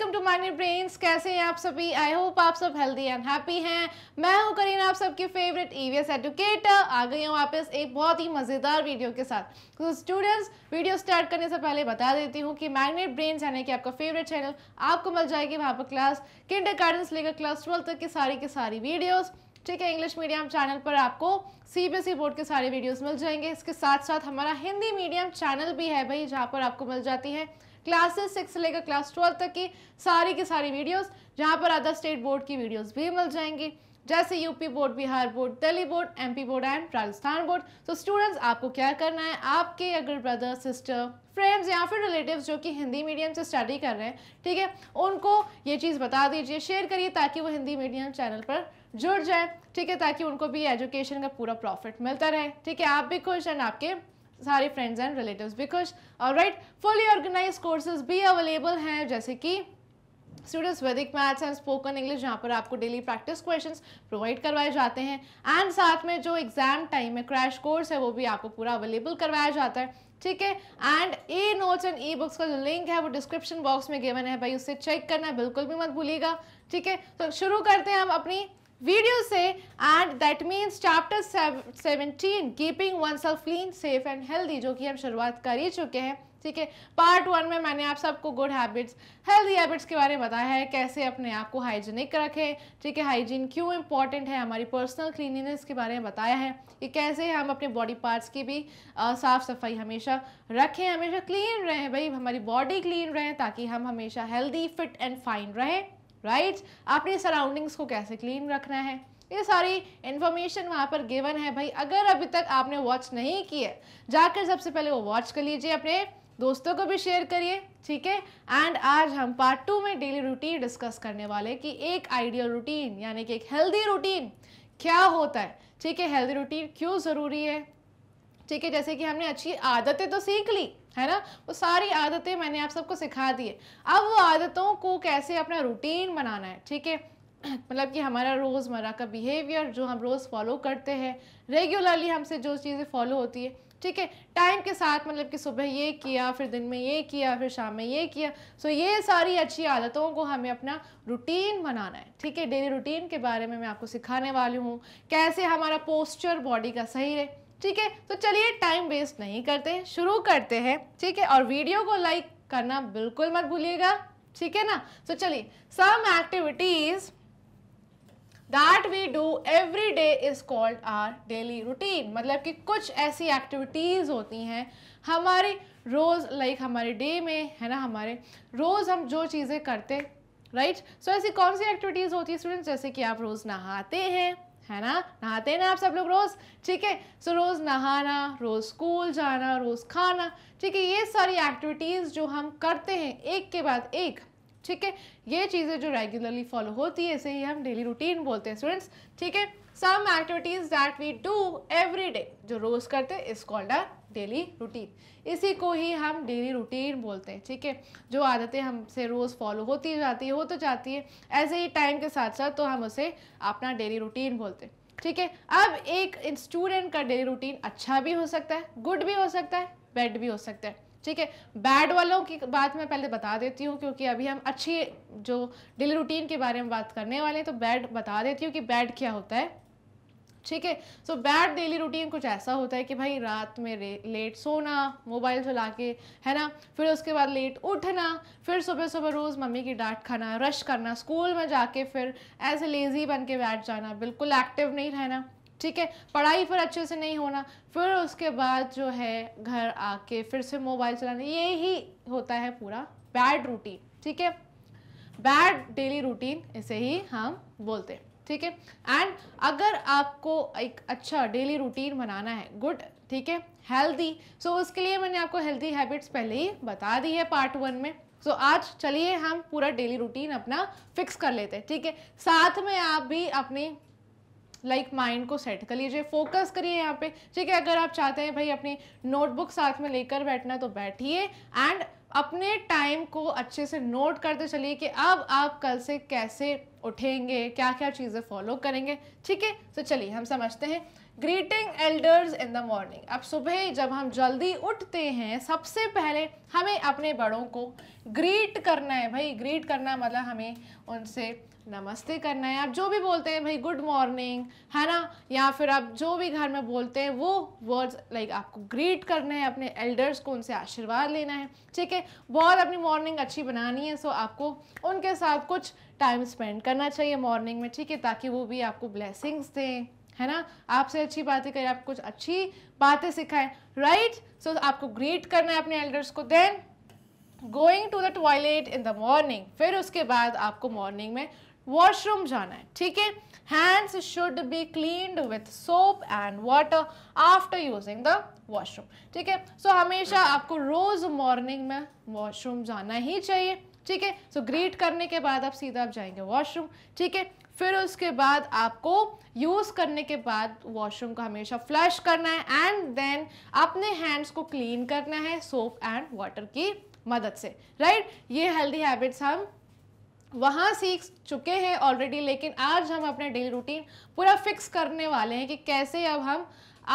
Welcome to minor brains कैसे हैं आप सभी आई होप आप सब हेल्दी एंड हैप्पी हैं मैं हूं करीना आप सबकी फेवरेट ईवीएस एडुकेटर आ गई हूं वापस एक बहुत ही मज़ेदार वीडियो के साथ तो स्टूडेंट्स वीडियो स्टार्ट करने से पहले बता देती हूं कि मैग्नेट ब्रेन यानी कि आपका फेवरेट चैनल आपको मिल जाएगी वहाँ पर क्लास किंडर गार्डन से लेकर क्लास ट्वेल्थ तक की सारी की सारी वीडियोज़ ठीक है इंग्लिश मीडियम चैनल पर आपको सीबीएसई बोर्ड e के सारे वीडियोज़ मिल जाएंगे इसके साथ साथ हमारा हिंदी मीडियम चैनल भी है भाई जहाँ पर आपको मिल जाती है क्लासेस सिक्स से लेकर क्लास ट्वेल्व तक की सारी की सारी वीडियोस जहाँ पर अदर स्टेट बोर्ड की वीडियोस भी मिल जाएंगी जैसे UP board Bihar board Delhi board MP board and Rajasthan board तो स्टूडेंट्स आपको क्या करना है आपके अगर ब्रदर सिस्टर फ्रेंड्स या फिर रिलेटिव्स जो कि हिंदी मीडियम से स्टडी कर रहे हैं ठीक है उनको ये चीज़ बता दीजिए शेयर करिए ताकि वो हिंदी मीडियम चैनल पर जुड़ जाए ठीक है ताकि उनको भी एजुकेशन का पूरा प्रॉफिट मिलता रहे ठीक है आप भी खुश एंड आपके सारे फ्रेंड्स एंड रिलेटिव बिकॉज और राइट फुली ऑर्गेनाइज कोर्सेज भी अवेलेबल हैं जैसे कि स्टूडेंट्स वैदिक मैथ्स एंड स्पोकन इंग्लिश जहाँ पर आपको डेली प्रैक्टिस क्वेश्चन प्रोवाइड करवाए जाते हैं एंड साथ में जो एग्जाम टाइम है क्रैश कोर्स है वो भी आपको पूरा अवेलेबल करवाया जाता है ठीक है and A notes and E books का जो लिंक है वो डिस्क्रिप्शन बॉक्स में गिवन है भाई उससे चेक करना बिल्कुल भी मत भूलिएगा ठीक है तो शुरू करते हैं हम अपनी video say and that means chapter 17 one self clean safe and healthy जो कि हम शुरुआत कर ही चुके हैं ठीक है पार्ट वन में मैंने आप सबको गुड हैबिट्स हेल्दी हैबिट्स के बारे में बताया है कैसे अपने आप को हाइजीनिक रखें ठीक है हाइजीन क्यों इम्पॉर्टेंट है हमारी पर्सनल क्लीनिनेस के बारे में बताया है कि कैसे हम अपने बॉडी पार्ट्स की भी साफ़ सफाई हमेशा रखें हमेशा क्लीन रहें भाई हमारी बॉडी क्लीन रहें ताकि हम हमेशा हेल्दी फिट एंड फाइन रहें राइट right? आपने सराउंडिंग्स को कैसे क्लीन रखना है ये सारी इन्फॉर्मेशन वहाँ पर गिवन है भाई अगर अभी तक आपने वॉच नहीं की है जाकर सबसे पहले वो वॉच कर लीजिए अपने दोस्तों को भी शेयर करिए ठीक है एंड आज हम पार्ट टू में डेली रूटीन डिस्कस करने वाले कि एक आइडियल रूटीन यानी कि एक हेल्दी रूटीन क्या होता है ठीक है हेल्दी रूटीन क्यों ज़रूरी है ठीक है जैसे कि हमने अच्छी आदतें तो सीख ली है ना वो सारी आदतें मैंने आप सबको सिखा दी है अब वो आदतों को कैसे अपना रूटीन बनाना है ठीक है मतलब कि हमारा रोज़मर्रा का बिहेवियर जो हम रोज़ फॉलो करते हैं रेगुलरली हमसे जो चीज़ें फॉलो होती है ठीक है टाइम के साथ मतलब कि सुबह ये किया फिर दिन में ये किया फिर शाम में ये किया सो ये सारी अच्छी आदतों को हमें अपना रूटीन बनाना है ठीक है डेली रूटीन के बारे में मैं आपको सिखाने वाली हूँ कैसे हमारा पोस्चर बॉडी का सही रहे ठीक है तो चलिए टाइम वेस्ट नहीं करते शुरू करते हैं ठीक है और वीडियो को लाइक करना बिल्कुल मत भूलिएगा ठीक है ना तो चलिए some activities that we do every day is called our daily routine मतलब कि कुछ ऐसी एक्टिविटीज़ होती हैं हमारी रोज़ लाइक like हमारे डे में है ना हमारे रोज़ हम जो चीज़ें करते राइट right? सो so, ऐसी कौन सी एक्टिविटीज़ होती है स्टूडेंट्स जैसे कि आप रोज़ नहाते हैं है ना नहाते हैं ना आप सब लोग रोज़ ठीक है सो रोज़ नहाना रोज़ स्कूल जाना रोज़ खाना ठीक है ये सारी एक्टिविटीज़ जो हम करते हैं एक के बाद एक ठीक है ये चीज़ें जो रेगुलरली फॉलो होती है ऐसे ही हम डेली रूटीन बोलते हैं स्टूडेंट्स ठीक है some activities that we do every day जो रोज़ करते हैं इस कॉल्ड अ डेली रूटीन इसी को ही हम डेली रूटीन बोलते हैं ठीक है जो आदतें हमसे रोज़ फॉलो होती जाती है हो तो जाती है ऐसे ही टाइम के साथ साथ तो हम उसे अपना डेली रूटीन बोलते हैं ठीक है अब एक स्टूडेंट का डेली रूटीन अच्छा भी हो सकता है गुड भी हो सकता है बैड भी हो सकता है ठीक है बैड वालों की बात मैं पहले बता देती हूँ क्योंकि अभी हम अच्छी जो डेली रूटीन के बारे में बात करने वाले हैं तो बैड बता देती हूँ कि बैड क्या होता है ठीक है सो बैड डेली रूटीन कुछ ऐसा होता है कि भाई रात में लेट सोना मोबाइल चला के है ना फिर उसके बाद लेट उठना फिर सुबह सुबह रोज़ मम्मी की डांट खाना रश करना स्कूल में जाके फिर ऐसे लेज़ी बन के बैठ जाना बिल्कुल एक्टिव नहीं रहना ठीक है पढ़ाई फिर अच्छे से नहीं होना फिर उसके बाद जो है घर आके फिर से मोबाइल चलाना ये ही होता है पूरा बैड रूटीन ठीक है बैड डेली रूटीन इसे ही हम बोलते हैं ठीक है एंड अगर आपको एक अच्छा डेली रूटीन बनाना है गुड ठीक है हेल्दी सो उसके लिए मैंने आपको हेल्दी हैबिट्स पहले ही बता दी है पार्ट वन में सो so, आज चलिए हम पूरा डेली रूटीन अपना फिक्स कर लेते हैं ठीक है साथ में आप भी अपने लाइक like माइंड को सेट कर लीजिए फोकस करिए यहाँ पे ठीक है अगर आप चाहते हैं भाई अपनी नोटबुक साथ में लेकर बैठना तो बैठिए एंड अपने टाइम को अच्छे से नोट करते चलिए कि अब आप कल से कैसे उठेंगे क्या क्या चीज़ें फॉलो करेंगे ठीक है तो चलिए हम समझते हैं greeting elders in the morning अब सुबह जब हम जल्दी उठते हैं सबसे पहले हमें अपने बड़ों को ग्रीट करना है भाई ग्रीट करना मतलब हमें उनसे नमस्ते करना है आप जो भी बोलते हैं भाई गुड मॉर्निंग है ना या फिर आप जो भी घर में बोलते हैं वो वर्ड्स लाइक आपको ग्रीट करना है अपने एल्डर्स को उनसे आशीर्वाद लेना है ठीक है बहुत अपनी मॉर्निंग अच्छी बनानी है सो आपको उनके साथ कुछ टाइम स्पेंड करना चाहिए मॉर्निंग में ठीक है ताकि वो भी आपको ब्लेसिंग्स दें है ना आपसे अच्छी बातें करें आपको कुछ अच्छी बातें सिखाएं राइट सो आपको ग्रीट करना है अपने एल्डर्स को then going to the toilet in the morning फिर उसके बाद आपको मॉर्निंग में वॉशरूम जाना है ठीक है hands should be cleaned with soap and water after using the washroom ठीक है सो हमेशा आपको रोज़ मॉर्निंग में वॉशरूम जाना ही चाहिए ठीक है सो ग्रीट करने के बाद आप सीधा आप जाएंगे वॉशरूम ठीक है फिर उसके बाद आपको यूज़ करने के बाद वॉशरूम को हमेशा फ्लश करना है एंड देन अपने हैंड्स को क्लीन करना है सोप एंड वाटर की मदद से राइट right? ये हेल्दी हैबिट्स हम वहाँ सीख चुके हैं ऑलरेडी लेकिन आज हम अपने डेली रूटीन पूरा फिक्स करने वाले हैं कि कैसे अब हम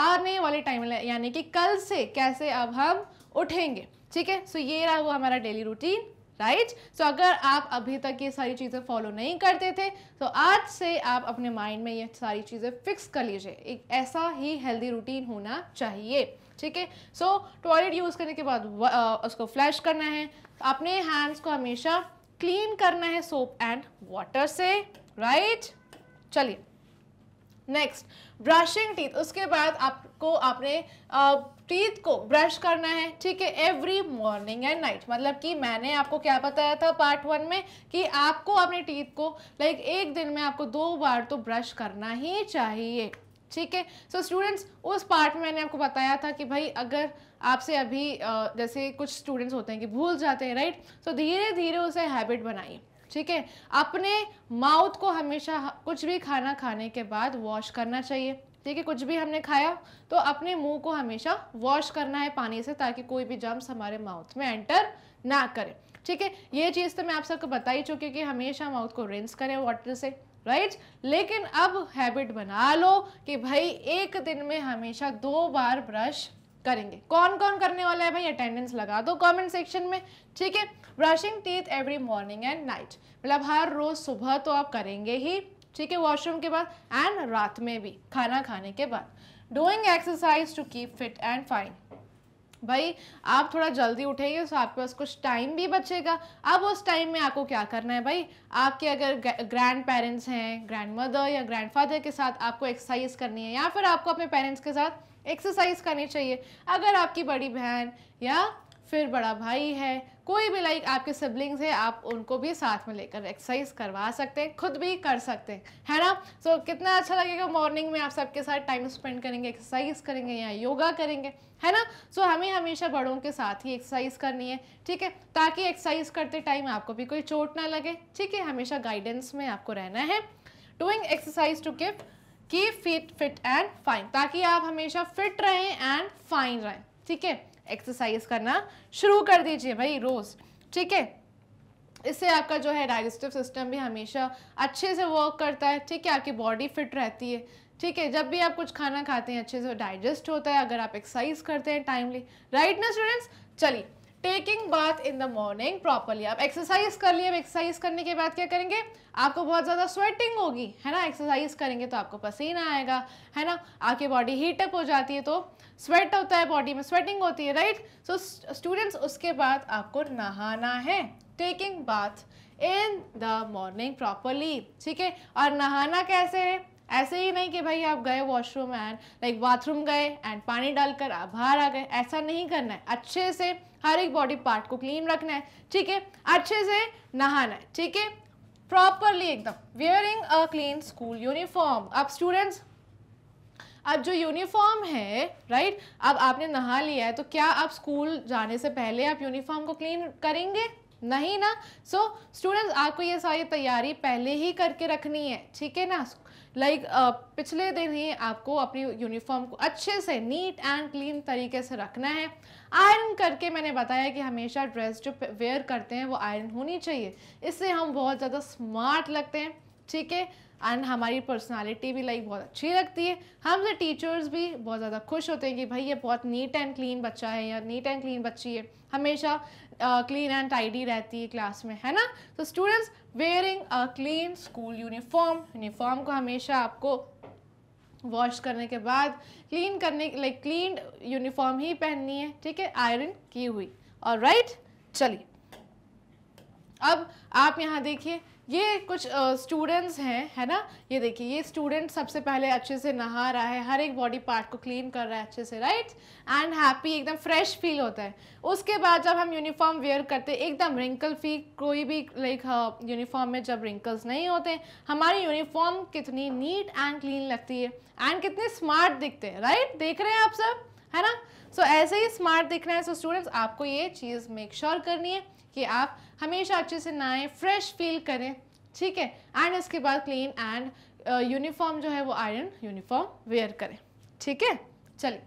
आने वाले टाइम यानी कि कल से कैसे अब हम उठेंगे ठीक है सो ये रहा वो हमारा डेली रूटीन राइट सो अगर आप अभी तक ये सारी चीज़ें फॉलो नहीं करते थे तो आज से आप अपने माइंड में ये सारी चीज़ें फिक्स कर लीजिए एक ऐसा ही हेल्दी रूटीन होना चाहिए ठीक है सो टॉयलेट यूज़ करने के बाद उसको फ्लैश करना है अपने हैंड्स को हमेशा क्लीन करना है सोप एंड वाटर से राइट चलिए नेक्स्ट ब्रशिंग टीथ उसके बाद आपको आपने टीथ को ब्रश करना है ठीक है एवरी मॉर्निंग एंड नाइट मतलब कि मैंने आपको क्या बताया था पार्ट वन में कि आपको अपने टीथ को लाइक एक दिन में आपको दो बार तो ब्रश करना ही चाहिए ठीक है सो स्टूडेंट्स उस पार्ट में मैंने आपको बताया था कि भाई अगर आपसे अभी जैसे कुछ स्टूडेंट्स होते हैं कि भूल जाते हैं राइट सो धीरे धीरे उसे हैबिट बनाइए ठीक है अपने माउथ को हमेशा कुछ भी खाना खाने के बाद वॉश करना चाहिए ठीक है कुछ भी हमने खाया तो अपने मुंह को हमेशा वॉश करना है पानी से ताकि कोई भी जम्स हमारे माउथ में एंटर ना करें ठीक है ये चीज़ तो मैं आप सबको बता ही चुकी कि हमेशा माउथ को रिंस करें वाटर से राइट right? लेकिन अब हैबिट बना लो कि भाई एक दिन में हमेशा दो बार ब्रश करेंगे कौन कौन करने वाला है भाई अटेंडेंस लगा दो कमेंट सेक्शन में ठीक है brushing teeth every morning and night मतलब हर रोज़ सुबह तो आप करेंगे ही ठीक है वॉशरूम के बाद एंड रात में भी खाना खाने के बाद doing exercise to keep fit and fine भाई आप थोड़ा जल्दी उठेंगे तो आपके पास कुछ टाइम भी बचेगा अब उस टाइम में आपको क्या करना है भाई आपके अगर ग्रैंड पेरेंट्स हैं ग्रैंड मदर या ग्रैंड फादर के साथ आपको एक्सरसाइज करनी है या फिर आपको अपने पेरेंट्स के साथ एक्सरसाइज करनी चाहिए अगर आपकी बड़ी बहन या फिर बड़ा भाई है कोई भी लाइक आपके सिबलिंग्स है आप उनको भी साथ में लेकर एक्सरसाइज करवा सकते हैं खुद भी कर सकते हैं है ना सो so, कितना अच्छा लगेगा मॉर्निंग में आप सबके साथ टाइम स्पेंड करेंगे एक्सरसाइज करेंगे या योगा करेंगे है ना सो so, हमें हमेशा बड़ों के साथ ही एक्सरसाइज करनी है ठीक है ताकि एक्सरसाइज करते टाइम आपको भी कोई चोट ना लगे ठीक है हमेशा गाइडेंस में आपको रहना है डूइंग एक्सरसाइज टू गिव की फिट फिट एंड फाइन ताकि आप हमेशा फिट रहें एंड फाइन रहें ठीक है एक्सरसाइज करना शुरू कर दीजिए भाई रोज़ ठीक है इससे आपका जो है डाइजेस्टिव सिस्टम भी हमेशा अच्छे से वर्क करता है ठीक है आपकी बॉडी फिट रहती है ठीक है जब भी आप कुछ खाना खाते हैं अच्छे से डाइजेस्ट होता है अगर आप एक्सरसाइज करते हैं टाइमली राइट ना स्टूडेंट्स चलिए taking bath in the morning properly आप एक्सरसाइज कर लिए एक्सरसाइज करने के बाद क्या करेंगे आपको बहुत ज़्यादा स्वेटिंग होगी है ना एक्सरसाइज करेंगे तो आपको पसीना आएगा है ना आपकी बॉडी हीटअप हो जाती है तो स्वेट होता है बॉडी में स्वेटिंग होती है राइट सो स्टूडेंट्स उसके बाद आपको नहाना है taking bath in the morning properly ठीक है और नहाना कैसे है ऐसे ही नहीं कि भाई आप गए वॉशरूम एंड लाइक बाथरूम गए एंड पानी डालकर आप बाहर आ गए ऐसा नहीं करना है अच्छे से हर एक बॉडी पार्ट को क्लीन रखना है ठीक है अच्छे से नहाना है ठीक है प्रॉपरली एकदम wearing a clean school uniform अब स्टूडेंट्स अब जो यूनिफॉर्म है राइट अब आपने नहा लिया है तो क्या आप स्कूल जाने से पहले आप यूनिफॉर्म को क्लीन करेंगे नहीं ना सो so, स्टूडेंट्स आपको ये सारी तैयारी पहले ही करके रखनी है ठीक है ना लाइक like, uh, पिछले दिन ही आपको अपनी यूनिफॉर्म को अच्छे से नीट एंड क्लीन तरीके से रखना है आयरन करके मैंने बताया कि हमेशा ड्रेस जो वेयर करते हैं वो आयरन होनी चाहिए इससे हम बहुत ज़्यादा स्मार्ट लगते हैं ठीक है एंड हमारी पर्सनालिटी भी लाइक बहुत अच्छी लगती है हमसे टीचर्स भी बहुत ज़्यादा खुश होते हैं कि भाई ये बहुत नीट एंड क्लीन बच्चा है या नीट एंड क्लीन बच्ची है हमेशा क्लीन एंड टाइडी रहती है क्लास में है ना तो students wearing a clean school uniform uniform को हमेशा आपको वॉश करने के बाद क्लीन करने लाइक क्लीन यूनिफॉर्म ही पहननी है ठीक है आयरन की हुई और राइट चलिए अब आप यहाँ देखिए ये कुछ स्टूडेंट्स हैं है ना ये देखिए ये स्टूडेंट सबसे पहले अच्छे से नहा रहा है हर एक बॉडी पार्ट को क्लीन कर रहा है अच्छे से राइट एंड हैप्पी एकदम फ्रेश फील होता है उसके बाद जब हम यूनिफॉर्म वेयर करते एकदम रिंकल फील कोई भी लाइक यूनिफॉर्म में जब रिंकल्स नहीं होते हमारी यूनिफॉर्म कितनी नीट एंड क्लीन लगती है एंड कितने स्मार्ट दिखते हैं राइट देख रहे हैं आप सब है ना सो so, ऐसे ही स्मार्ट दिखना है सो so, स्टूडेंट्स आपको ये चीज़ मेक श्योर sure करनी है कि आप हमेशा अच्छे से नहाएं फ्रेश फील करें ठीक है एंड इसके बाद क्लीन एंड यूनिफॉर्म जो है वो आयरन यूनिफॉर्म वेयर करें ठीक है चलिए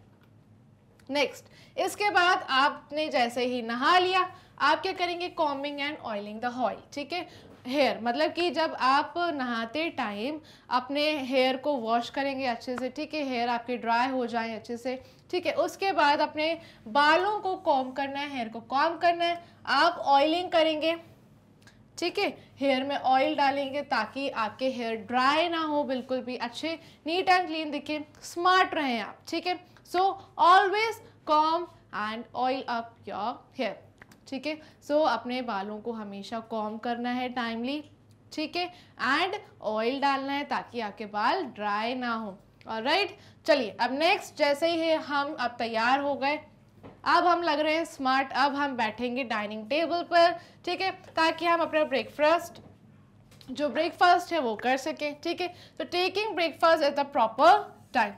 नेक्स्ट इसके बाद आपने जैसे ही नहा लिया आप क्या करेंगे combing and oiling the hair ठीक है हेयर मतलब कि जब आप नहाते टाइम अपने हेयर को वॉश करेंगे अच्छे से ठीक है हेयर आपके ड्राई हो जाए अच्छे से ठीक है उसके बाद अपने बालों को कॉम करना है हेयर को कॉम करना है आप ऑयलिंग करेंगे ठीक है हेयर में ऑयल डालेंगे ताकि आपके हेयर ड्राई ना हो बिल्कुल भी अच्छे नीट एंड क्लीन दिखे स्मार्ट रहें आप ठीक है so always comb and oil up your hair ठीक है सो अपने बालों को हमेशा कॉम करना है टाइमली ठीक है एंड ऑयल डालना है ताकि आपके बाल ड्राई ना हो राइट चलिए अब नेक्स्ट जैसे ही हम अब तैयार हो गए अब हम लग रहे हैं स्मार्ट अब हम बैठेंगे डाइनिंग टेबल पर ठीक है ताकि हम अपना ब्रेकफास्ट जो ब्रेकफास्ट है वो कर सकें ठीक है तो taking breakfast at the proper time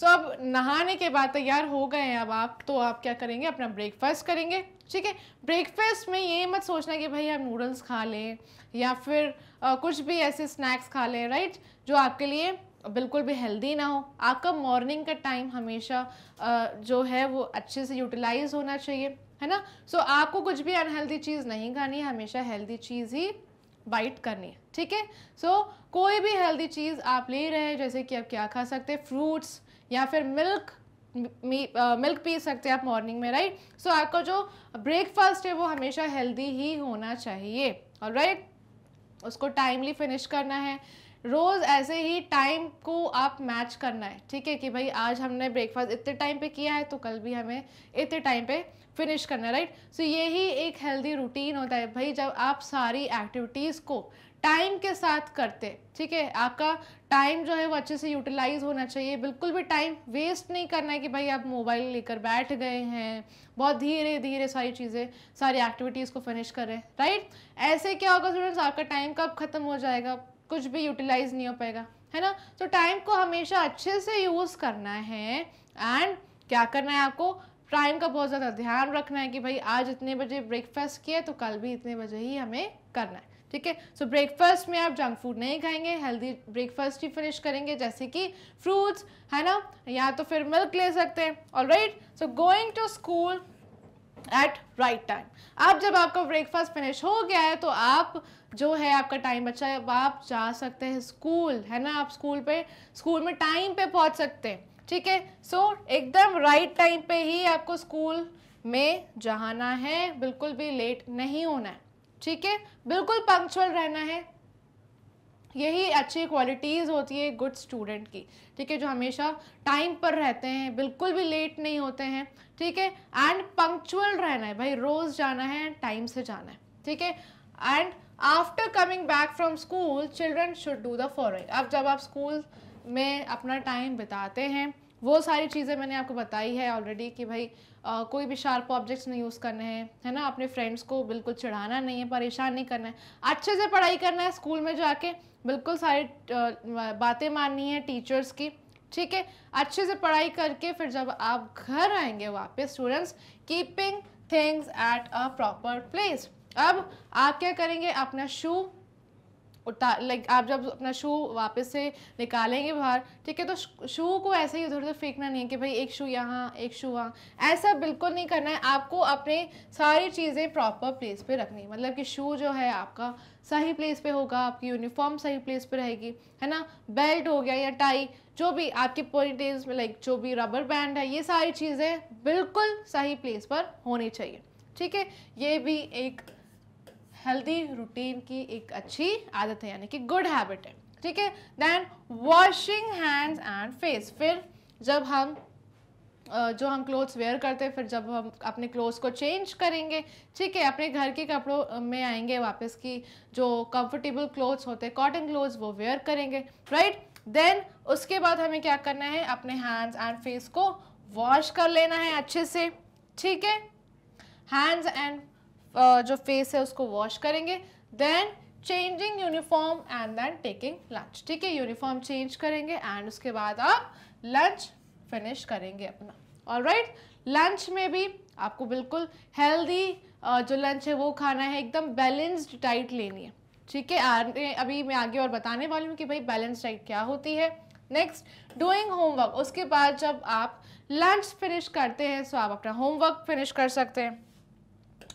so अब नहाने के बाद तैयार हो गए हैं अब आप तो आप क्या करेंगे अपना ब्रेकफास्ट करेंगे ठीक है ब्रेकफास्ट में ये मत सोचना कि भाई हम नूडल्स खा लें या फिर आ, कुछ भी ऐसे स्नैक्स खा लें राइट जो आपके लिए बिल्कुल भी हेल्दी ना हो आपका मॉर्निंग का टाइम हमेशा जो है वो अच्छे से यूटिलाइज होना चाहिए है ना सो so, आपको कुछ भी अनहेल्दी चीज़ नहीं खानी है हमेशा हेल्दी चीज़ ही बाइट करनी है ठीक है सो कोई भी हेल्दी चीज़ आप ले रहे हैं जैसे कि आप क्या खा सकते हैं फ्रूट्स या फिर मिल्क मिल्क पी सकते हैं आप मॉर्निंग में राइट सो so, आपका जो ब्रेकफास्ट है वो हमेशा हेल्दी ही होना चाहिए और राइट उसको टाइमली फिनिश करना है रोज़ ऐसे ही टाइम को आप मैच करना है ठीक है कि भाई आज हमने ब्रेकफास्ट इतने टाइम पे किया है तो कल भी हमें इतने टाइम पे फिनिश करना है राइट सो यही एक हेल्दी रूटीन होता है भाई जब आप सारी एक्टिविटीज़ को टाइम के साथ करते ठीक है आपका टाइम जो है वो अच्छे से यूटिलाइज होना चाहिए बिल्कुल भी टाइम वेस्ट नहीं करना है कि भाई आप मोबाइल लेकर बैठ गए हैं बहुत धीरे धीरे सारी चीज़ें सारी एक्टिविटीज़ को फिनिश करें राइट ऐसे क्या होगा स्टूडेंट्स आपका टाइम कब ख़त्म हो जाएगा कुछ भी यूटिलाइज नहीं हो पाएगा है ना तो टाइम को हमेशा अच्छे से यूज़ करना है एंड क्या करना है आपको टाइम का बहुत ज़्यादा ध्यान रखना है कि भाई आज इतने बजे ब्रेकफास्ट किया तो कल भी इतने बजे ही हमें करना है ठीक है सो ब्रेकफास्ट में आप जंक फूड नहीं खाएंगे हेल्दी ब्रेकफास्ट ही फिनिश करेंगे जैसे कि फ्रूट्स है ना या तो फिर मिल्क ले सकते हैं all right so going to school at right time आप जब आपका ब्रेकफास्ट फिनिश हो गया है तो आप जो है आपका टाइम बचा है आप जा सकते हैं स्कूल है ना आप स्कूल पे स्कूल में टाइम पे पहुंच सकते हैं ठीक है सो एकदम राइट टाइम पे ही आपको स्कूल में जाना है बिल्कुल भी लेट नहीं होना है ठीक है बिल्कुल पंक्चुअल रहना है यही अच्छी क्वालिटीज़ होती है गुड स्टूडेंट की ठीक है जो हमेशा टाइम पर रहते हैं बिल्कुल भी लेट नहीं होते हैं ठीक है एंड पंक्चुअल रहना है भाई रोज़ जाना है टाइम से जाना है ठीक है and after coming back from school children should do the following अब जब आप स्कूल में अपना टाइम बिताते हैं वो सारी चीज़ें मैंने आपको बताई है ऑलरेडी कि भाई आ, कोई भी शार्प ऑब्जेक्ट्स नहीं यूज़ करने हैं है ना अपने फ्रेंड्स को बिल्कुल चढ़ाना नहीं है परेशान नहीं करना है अच्छे से पढ़ाई करना है स्कूल में जाके बिल्कुल सारी बातें माननी है टीचर्स की ठीक है अच्छे से पढ़ाई करके फिर जब आप घर आएंगे वापस students keeping things at a proper place अब आप क्या करेंगे अपना शू उठा लाइक आप जब अपना शू वापस से निकालेंगे बाहर ठीक है तो शू को ऐसे ही उधर उधर फेंकना नहीं है कि भाई एक शू यहाँ एक शू वहाँ ऐसा बिल्कुल नहीं करना है आपको अपने सारी चीज़ें प्रॉपर प्लेस पे रखनी है मतलब कि शू जो है आपका सही प्लेस पे होगा आपकी यूनिफॉर्म सही प्लेस पे रहेगी है ना बेल्ट हो गया या टाई जो भी आपकी पोनी टेल्स में लाइक जो भी रबर बैंड है ये सारी चीज़ें बिल्कुल सही प्लेस पर होनी चाहिए ठीक है ये भी एक हेल्दी रूटीन की एक अच्छी आदत है यानी कि गुड हैबिट है ठीक है then washing hands and face फिर जब हम जो हम क्लोथ्स वेयर करते हैं फिर जब हम अपने क्लोथ्स को चेंज करेंगे ठीक है अपने घर के कपड़ों में आएंगे वापस की जो कंफर्टेबल क्लोथ्स होते हैं कॉटन क्लोथ्स वो वेयर करेंगे राइट देन उसके बाद हमें क्या करना है अपने हैंड्स एंड फेस को वॉश कर लेना है अच्छे से ठीक है हैंड्स एंड जो फेस है उसको वॉश करेंगे then changing uniform and then taking lunch ठीक है यूनिफॉर्म चेंज करेंगे एंड उसके बाद आप लंच फिनिश करेंगे अपना और राइट लंच में भी आपको बिल्कुल हेल्दी जो लंच है वो खाना है एकदम बैलेंस्ड डाइट लेनी है ठीक है अभी मैं आगे और बताने वाली हूँ कि भाई बैलेंस डाइट क्या होती है नेक्स्ट डूइंग होमवर्क उसके बाद जब आप लंच फिनिश करते हैं सो तो आप अपना होमवर्क फिनिश कर सकते हैं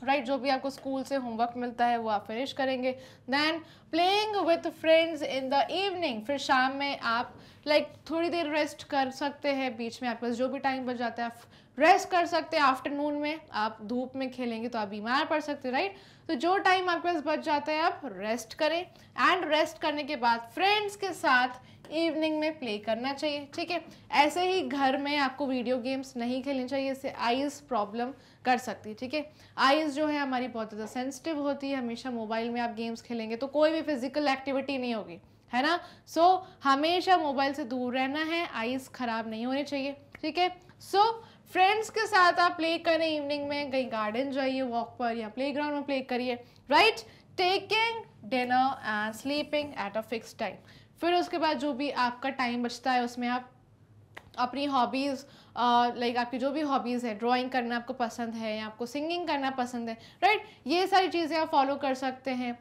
राइट right, जो भी आपको स्कूल से होमवर्क मिलता है वो आप फिनिश करेंगे then playing with friends in the evening फिर शाम में आप लाइक like, थोड़ी देर रेस्ट कर सकते हैं बीच में आपके पास जो भी टाइम बच जाता है आप रेस्ट कर सकते हैं आफ्टरनून में आप धूप में खेलेंगे तो आप बीमार पड़ सकते हैं राइट तो जो टाइम आपके पास बच जाता है आप रेस्ट करें एंड रेस्ट करने के बाद फ्रेंड्स के साथ इवनिंग में प्ले करना चाहिए ठीक है ऐसे ही घर में आपको वीडियो गेम्स नहीं खेलनी चाहिए इससे आईज प्रॉब्लम कर सकती ठीक है आइज़ जो है हमारी बहुत ज़्यादा सेंसिटिव होती है हमेशा मोबाइल में आप गेम्स खेलेंगे तो कोई भी फिजिकल एक्टिविटी नहीं होगी है ना सो so, हमेशा मोबाइल से दूर रहना है आइज़ ख़राब नहीं होनी चाहिए ठीक है सो फ्रेंड्स के साथ आप प्ले करें इवनिंग में कहीं गार्डन जाइए वॉक पर या प्ले ग्राउंड में प्ले करिए right taking dinner and sleeping at a fix time फिर उसके बाद जो भी आपका टाइम बचता है उसमें आप अपनी हॉबीज़ लाइक आपकी जो भी हॉबीज़ है ड्राइंग करना आपको पसंद है या आपको सिंगिंग करना पसंद है राइट right? ये सारी चीज़ें आप फॉलो कर सकते हैं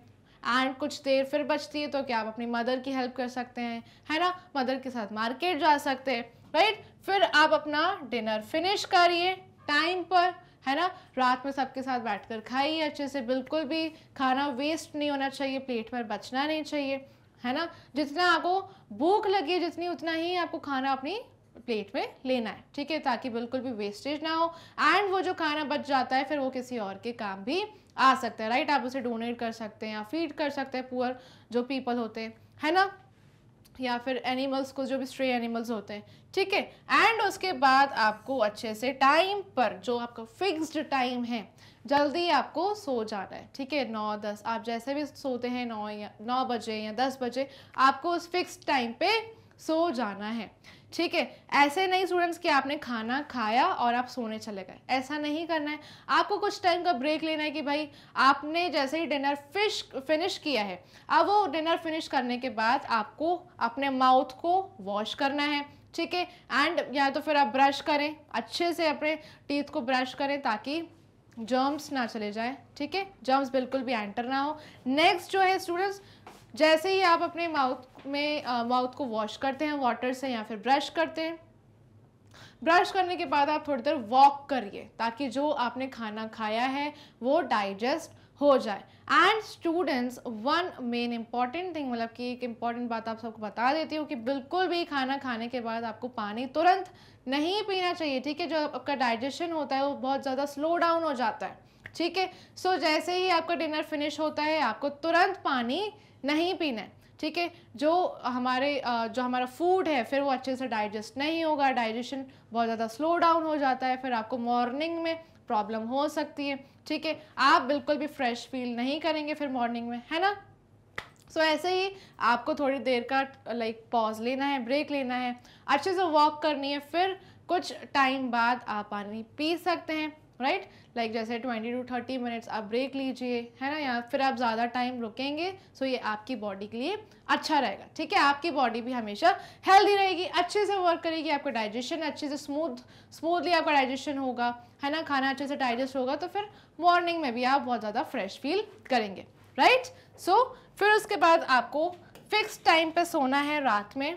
एंड कुछ देर फिर बचती है तो क्या आप अपनी मदर की हेल्प कर सकते हैं है ना मदर के साथ मार्केट जा सकते हैं राइट फिर आप अपना डिनर फिनिश करिए टाइम पर है ना रात में सबके साथ बैठकर खाइए अच्छे से बिल्कुल भी खाना वेस्ट नहीं होना चाहिए प्लेट पर बचना नहीं चाहिए है ना जितना आपको भूख लगी जितनी उतना ही आपको खाना अपनी प्लेट में लेना है ठीक है ताकि बिल्कुल भी वेस्टेज ना हो एंड वो जो खाना बच जाता है फिर वो किसी और के काम भी आ सकता है राइट आप उसे डोनेट कर सकते हैं या फीड कर सकते हैं पुअर जो पीपल होते हैं है ना या फिर एनिमल्स को जो भी स्ट्रे एनिमल्स होते हैं ठीक है एंड उसके बाद आपको अच्छे से टाइम पर जो आपका फिक्स्ड टाइम है जल्दी आपको सो जाना है ठीक है नौ दस आप जैसे भी सोते हैं नौ या नौ बजे या दस बजे आपको उस फिक्स टाइम पे सो जाना है ठीक है ऐसे नहीं स्टूडेंट्स कि आपने खाना खाया और आप सोने चले गए ऐसा नहीं करना है आपको कुछ टाइम का ब्रेक लेना है कि भाई आपने जैसे ही डिनर फिश फिनिश किया है अब वो डिनर फिनिश करने के बाद आपको अपने माउथ को वॉश करना है ठीक है एंड या तो फिर आप ब्रश करें अच्छे से अपने टीथ को ब्रश करें ताकि जर्म्स ना चले जाए ठीक है जर्म्स बिल्कुल भी एंटर ना हो नेक्स्ट जो है स्टूडेंट्स जैसे ही आप अपने माउथ में माउथ को वॉश करते हैं वाटर से या फिर ब्रश करते हैं ब्रश करने के बाद आप थोड़ी देर वॉक करिए ताकि जो आपने खाना खाया है वो डाइजेस्ट हो जाए and students one main important thing मतलब कि एक इम्पॉर्टेंट बात आप सबको बता देती हूँ कि बिल्कुल भी खाना खाने के बाद आपको पानी तुरंत नहीं पीना चाहिए ठीक है जो आपका डाइजेशन होता है वो बहुत ज़्यादा स्लो डाउन हो जाता है ठीक है सो जैसे ही आपका डिनर फिनिश होता है आपको तुरंत पानी नहीं पीना है ठीक है जो हमारे जो हमारा फूड है फिर वो अच्छे से डाइजेस्ट नहीं होगा डाइजेशन बहुत ज़्यादा स्लो डाउन हो जाता है फिर आपको मॉर्निंग में प्रॉब्लम हो सकती है ठीक है आप बिल्कुल भी फ्रेश फील नहीं करेंगे फिर मॉर्निंग में है ना सो so, ऐसे ही आपको थोड़ी देर का लाइक पॉज लेना है ब्रेक लेना है अच्छे से वॉक करनी है फिर कुछ टाइम बाद आप पानी पी सकते हैं राइट right? लाइक like जैसे 20 टू 30 मिनट्स आप ब्रेक लीजिए है ना या फिर आप ज़्यादा टाइम रुकेंगे सो ये आपकी बॉडी के लिए अच्छा रहेगा ठीक है आपकी बॉडी भी हमेशा हेल्दी रहेगी अच्छे से वर्क करेगी आपका डाइजेशन अच्छे से स्मूथ स्मूथली आपका डाइजेशन होगा है ना खाना अच्छे से डाइजेस्ट होगा तो फिर मॉर्निंग में भी आप बहुत ज़्यादा फ्रेश फील करेंगे राइट right? सो so, फिर उसके बाद आपको फिक्स टाइम पर सोना है रात में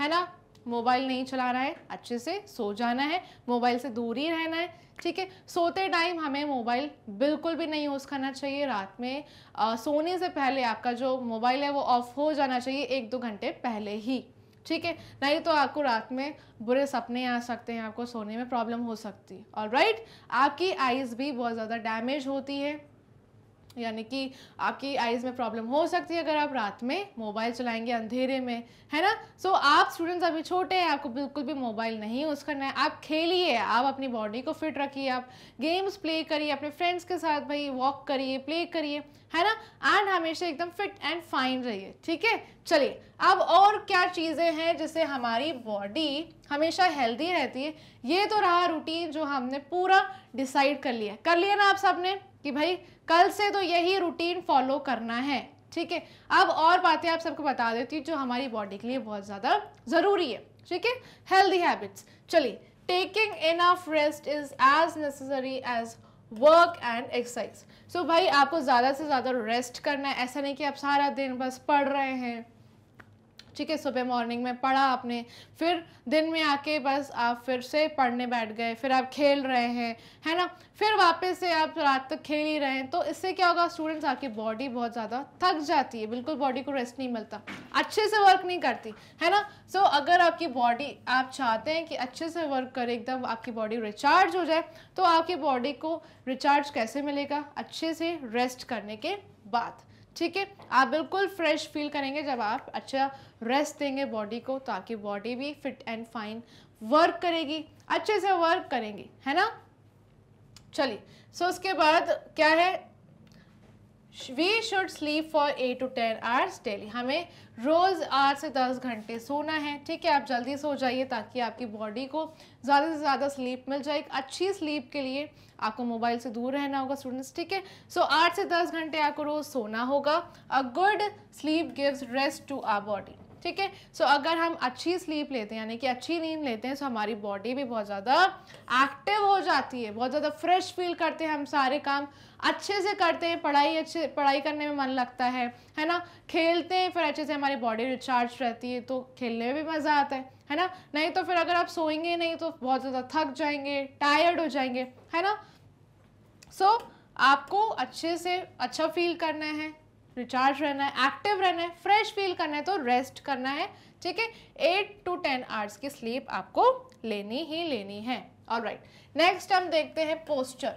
है ना मोबाइल नहीं चलाना है अच्छे से सो जाना है मोबाइल से दूर ही रहना है ठीक है सोते टाइम हमें मोबाइल बिल्कुल भी नहीं यूज़ करना चाहिए रात में आ, सोने से पहले आपका जो मोबाइल है वो ऑफ हो जाना चाहिए एक दो घंटे पहले ही ठीक है नहीं तो आपको रात में बुरे सपने आ सकते हैं आपको सोने में प्रॉब्लम हो सकती है और राइट आपकी आइज़ भी बहुत ज़्यादा डैमेज होती है यानी कि आपकी आइज़ में प्रॉब्लम हो सकती है अगर आप रात में मोबाइल चलाएंगे अंधेरे में है ना सो so, आप स्टूडेंट्स अभी छोटे हैं आपको बिल्कुल भी मोबाइल नहीं यूज़ करना है आप खेलिए आप अपनी बॉडी को फिट रखिए आप गेम्स प्ले करिए अपने फ्रेंड्स के साथ भाई वॉक करिए प्ले करिए है ना एंड हमेशा एकदम फिट एंड फाइन रहिए ठीक है चलिए अब और क्या चीज़ें हैं जिससे हमारी बॉडी हमेशा हेल्दी रहती है ये तो रहा रूटीन जो हमने पूरा डिसाइड कर लिया कर लिया ना आप सबने कि भाई कल से तो यही रूटीन फॉलो करना है ठीक है अब और बातें आप सबको बता देती हूँ जो हमारी बॉडी के लिए बहुत ज़्यादा ज़रूरी है ठीक है हेल्दी हैबिट्स चलिए taking enough rest is as necessary as work and exercise so भाई आपको ज़्यादा से ज़्यादा रेस्ट करना है ऐसा नहीं कि आप सारा दिन बस पढ़ रहे हैं ठीक है सुबह मॉर्निंग में पढ़ा आपने फिर दिन में आके बस आप फिर से पढ़ने बैठ गए फिर आप खेल रहे हैं है ना फिर वापस से आप रात तक खेल ही रहे हैं तो इससे क्या होगा स्टूडेंट्स आपकी बॉडी बहुत ज़्यादा थक जाती है बिल्कुल बॉडी को रेस्ट नहीं मिलता अच्छे से वर्क नहीं करती है ना सो so, अगर आपकी बॉडी आप चाहते हैं कि अच्छे से वर्क करे एकदम आपकी बॉडी रिचार्ज हो जाए तो आपकी बॉडी को रिचार्ज कैसे मिलेगा अच्छे से रेस्ट करने के बाद ठीक है आप बिल्कुल फ्रेश फील करेंगे जब आप अच्छा रेस्ट देंगे बॉडी को तो आपकी बॉडी भी फिट एंड फाइन वर्क करेगी अच्छे से वर्क करेंगी है ना चलिए सो so, उसके बाद क्या है we should sleep for eight to ten hours daily हमें रोज़ आठ से दस घंटे सोना है ठीक है आप जल्दी सो जाइए ताकि आपकी बॉडी को ज़्यादा से ज़्यादा स्लीप मिल जाए अच्छी स्लीप के लिए आपको मोबाइल से दूर रहना होगा स्टूडेंट्स ठीक है सो आठ से दस घंटे आपको रोज़ सोना होगा a good sleep gives rest to our body ठीक है सो अगर हम अच्छी स्लीप लेते हैं यानी कि अच्छी नींद लेते हैं तो हमारी बॉडी भी बहुत ज़्यादा एक्टिव हो जाती है बहुत ज़्यादा फ्रेश फील करते हैं हम सारे काम अच्छे से करते हैं पढ़ाई अच्छे पढ़ाई करने में मन लगता है है ना खेलते हैं फिर अच्छे से हमारी बॉडी रिचार्ज रहती है तो खेलने में भी मज़ा आता है है ना नहीं तो फिर अगर आप सोएंगे नहीं तो बहुत ज़्यादा थक जाएंगे टायर्ड हो जाएंगे है ना सो so, आपको अच्छे से अच्छा फील करना है रिचार्ज रहना है एक्टिव रहना है फ्रेश फील करना है तो रेस्ट करना है ठीक है एट टू टेन आवर्स की स्लीप आपको लेनी ही लेनी है और राइट नेक्स्ट हम देखते हैं पोस्चर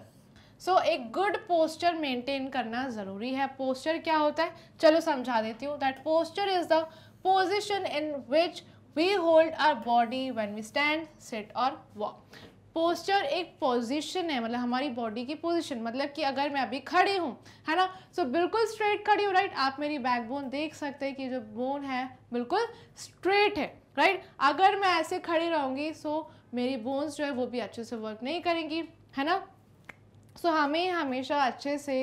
सो so, एक गुड पोस्चर मेंटेन करना ज़रूरी है पोस्चर क्या होता है चलो समझा देती हूँ that posture is the position in which we hold our body when we stand sit और वॉक पोस्चर एक पोजीशन है मतलब हमारी बॉडी की पोजीशन मतलब कि अगर मैं अभी खड़ी हूँ है ना सो so, बिल्कुल स्ट्रेट खड़ी हूँ राइट आप मेरी बैकबोन देख सकते हैं कि जो बोन है बिल्कुल स्ट्रेट है राइट अगर मैं ऐसे खड़ी रहूँगी सो so, मेरी बोन्स जो है वो भी अच्छे से वर्क नहीं करेंगी है ना सो so, हमें हमेशा अच्छे से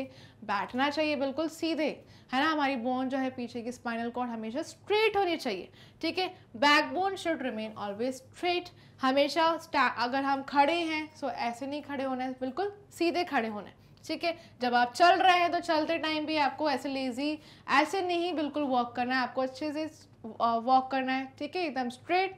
बैठना चाहिए बिल्कुल सीधे है ना हमारी बोन जो है पीछे की स्पाइनल कॉर्ड हमेशा स्ट्रेट होनी चाहिए ठीक है backbone should remain always straight हमेशा अगर हम खड़े हैं सो ऐसे नहीं खड़े होना है बिल्कुल सीधे खड़े होना है ठीक है जब आप चल रहे हैं तो चलते टाइम भी आपको ऐसे लेज़ी ऐसे नहीं बिल्कुल वॉक करना है आपको अच्छे से वॉक करना है ठीक है एकदम स्ट्रेट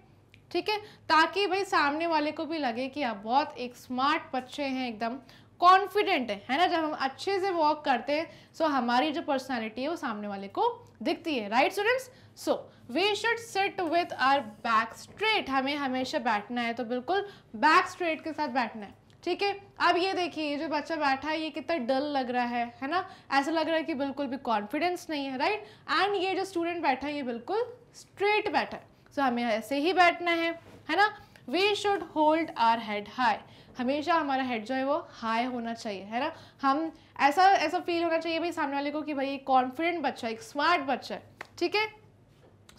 ठीक है ताकि भाई सामने वाले को भी लगे कि आप बहुत एक स्मार्ट बच्चे हैं एकदम कॉन्फिडेंट है है ना जब हम अच्छे से वॉक करते हैं सो so हमारी जो पर्सनैलिटी है वो सामने वाले को दिखती है right students so we should sit with our back straight हमें हमेशा बैठना है तो बिल्कुल बैक स्ट्रेट के साथ बैठना है ठीक है अब ये देखिए जो बच्चा बैठा है ये कितना डल लग रहा है है ना ऐसा लग रहा है कि बिल्कुल भी कॉन्फिडेंस नहीं है राइट एंड ये जो स्टूडेंट बैठा है ये बिल्कुल स्ट्रेट बैठा है सो so, हमें ऐसे ही बैठना है है ना we should hold our head high हमेशा हमारा हेड जो है वो हाई होना चाहिए है ना हम ऐसा ऐसा फील होना चाहिए भाई सामने वाले को कि भाई एक कॉन्फिडेंट बच्चा है एक स्मार्ट बच्चा है ठीक है